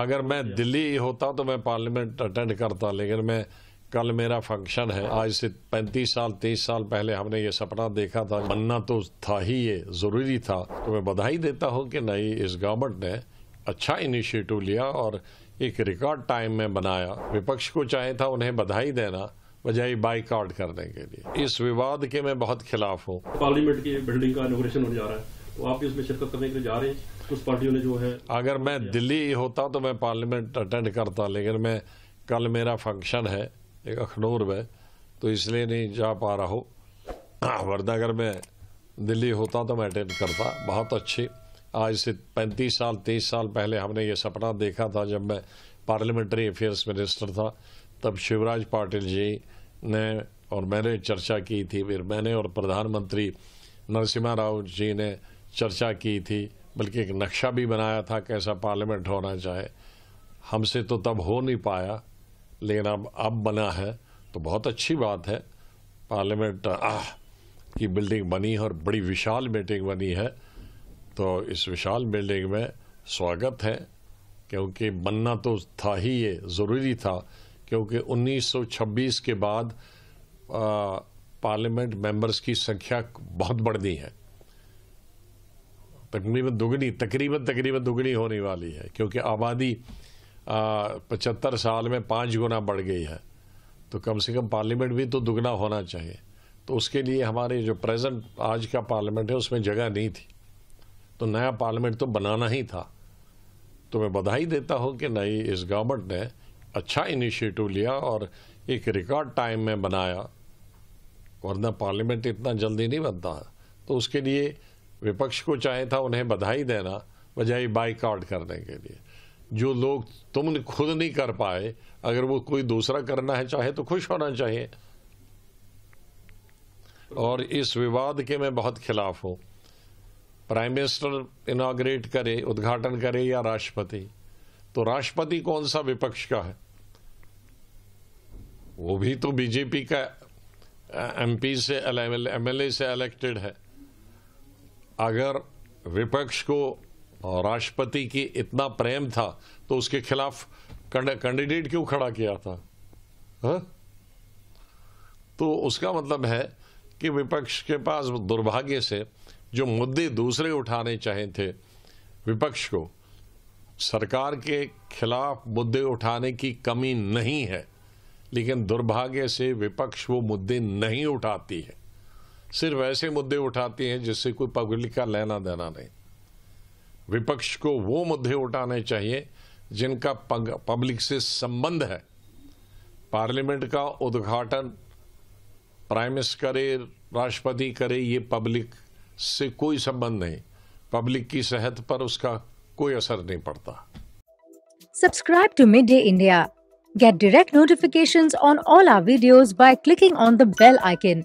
अगर मैं दिल्ली होता तो मैं पार्लियामेंट अटेंड करता लेकिन मैं कल मेरा फंक्शन है आज से 35 साल 23 साल पहले हमने ये सपना देखा था बनना तो था ही ये ज़रूरी था तो मैं बधाई देता हूँ कि नहीं इस गवर्नमेंट ने अच्छा इनिशिएटिव लिया और एक रिकॉर्ड टाइम में बनाया विपक्ष को चाहे था उन्हें बधाई देना बजाय बाइकआउट करने के लिए इस विवाद के मैं बहुत खिलाफ हूँ पार्लियामेंट की बिल्डिंग का इनोग्रेशन हो जा रहा है तो आप भी उसमें शिरकत करने के लिए जा रहे हैं कुछ पार्टियों ने जो है अगर मैं दिल्ली होता तो मैं पार्लियामेंट अटेंड करता लेकिन मैं कल मेरा फंक्शन है एक अखनूर में तो इसलिए नहीं जा पा रहा हूँ वरना अगर मैं दिल्ली होता तो मैं अटेंड करता बहुत अच्छी आज से पैंतीस साल तेईस साल पहले हमने ये सपना देखा था जब मैं पार्लियामेंट्री अफेयर्स मिनिस्टर था तब शिवराज पाटिल जी ने और मैंने चर्चा की थी फिर मैंने और प्रधानमंत्री नरसिम्हा राव जी ने चर्चा की थी बल्कि एक नक्शा भी बनाया था कैसा पार्लियामेंट होना चाहे हमसे तो तब हो नहीं पाया लेकिन अब अब बना है तो बहुत अच्छी बात है पार्लियामेंट की बिल्डिंग बनी है और बड़ी विशाल बिल्डिंग बनी है तो इस विशाल बिल्डिंग में स्वागत है क्योंकि बनना तो था ही ये ज़रूरी था क्योंकि 1926 के बाद पार्लियामेंट मेंबर्स की संख्या बहुत बढ़ गई है तकरीबन दुगनी तकरीबन तकरीबन दुगनी होने वाली है क्योंकि आबादी पचहत्तर साल में पाँच गुना बढ़ गई है तो कम से कम पार्लियामेंट भी तो दुगना होना चाहिए तो उसके लिए हमारे जो प्रेजेंट आज का पार्लियामेंट है उसमें जगह नहीं थी तो नया पार्लियामेंट तो बनाना ही था तो मैं बधाई देता हूँ कि नई इस गवर्नमेंट ने अच्छा इनिशिएटिव लिया और एक रिकॉर्ड टाइम में बनाया वरना पार्लियामेंट इतना जल्दी नहीं बनता तो उसके लिए विपक्ष को चाहे था उन्हें बधाई देना बजाय बाइकआउट करने के लिए जो लोग तुम खुद नहीं कर पाए अगर वो कोई दूसरा करना है चाहे तो खुश होना चाहिए और इस विवाद के मैं बहुत खिलाफ हूँ प्राइम मिनिस्टर इनाग्रेट करे उद्घाटन करे या राष्ट्रपति तो राष्ट्रपति कौन सा विपक्ष का है वो भी तो बीजेपी का एमपी से एमएलए से इलेक्टेड है अगर विपक्ष को राष्ट्रपति की इतना प्रेम था तो उसके खिलाफ कैंडिडेट क्यों खड़ा किया था हा? तो उसका मतलब है कि विपक्ष के पास दुर्भाग्य से जो मुद्दे दूसरे उठाने चाहे थे विपक्ष को सरकार के खिलाफ मुद्दे उठाने की कमी नहीं है लेकिन दुर्भाग्य से विपक्ष वो मुद्दे नहीं उठाती है सिर्फ ऐसे मुद्दे उठाती हैं जिससे कोई पब्लिक का लेना देना नहीं विपक्ष को वो मुद्दे उठाने चाहिए जिनका पब्लिक से संबंध है पार्लियामेंट का उद्घाटन प्राइम मिनिस्टर करे राष्ट्रपति करे ये पब्लिक से कोई संबंध नहीं पब्लिक की सेहत पर उसका कोई असर नहीं पड़ता subscribe to Mid Day India get direct notifications on all our videos by clicking on the bell icon